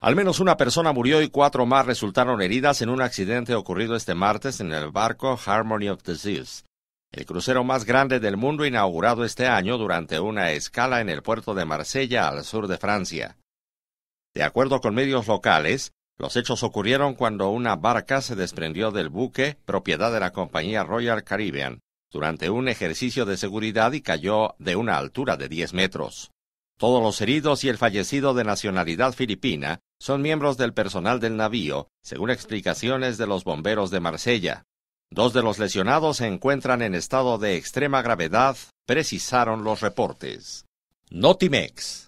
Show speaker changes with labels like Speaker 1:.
Speaker 1: Al menos una persona murió y cuatro más resultaron heridas en un accidente ocurrido este martes en el barco Harmony of the Seas, el crucero más grande del mundo inaugurado este año durante una escala en el puerto de Marsella al sur de Francia. De acuerdo con medios locales, los hechos ocurrieron cuando una barca se desprendió del buque, propiedad de la compañía Royal Caribbean, durante un ejercicio de seguridad y cayó de una altura de 10 metros. Todos los heridos y el fallecido de nacionalidad filipina son miembros del personal del navío, según explicaciones de los bomberos de Marsella. Dos de los lesionados se encuentran en estado de extrema gravedad, precisaron los reportes. Notimex.